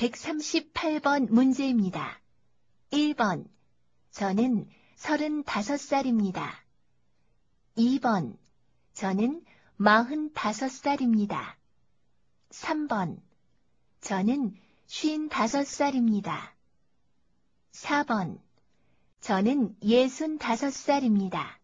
138번 문제입니다. 1번. 저는 35살입니다. 2번. 저는 45살입니다. 3번. 저는 55살입니다. 4번. 저는 65살입니다.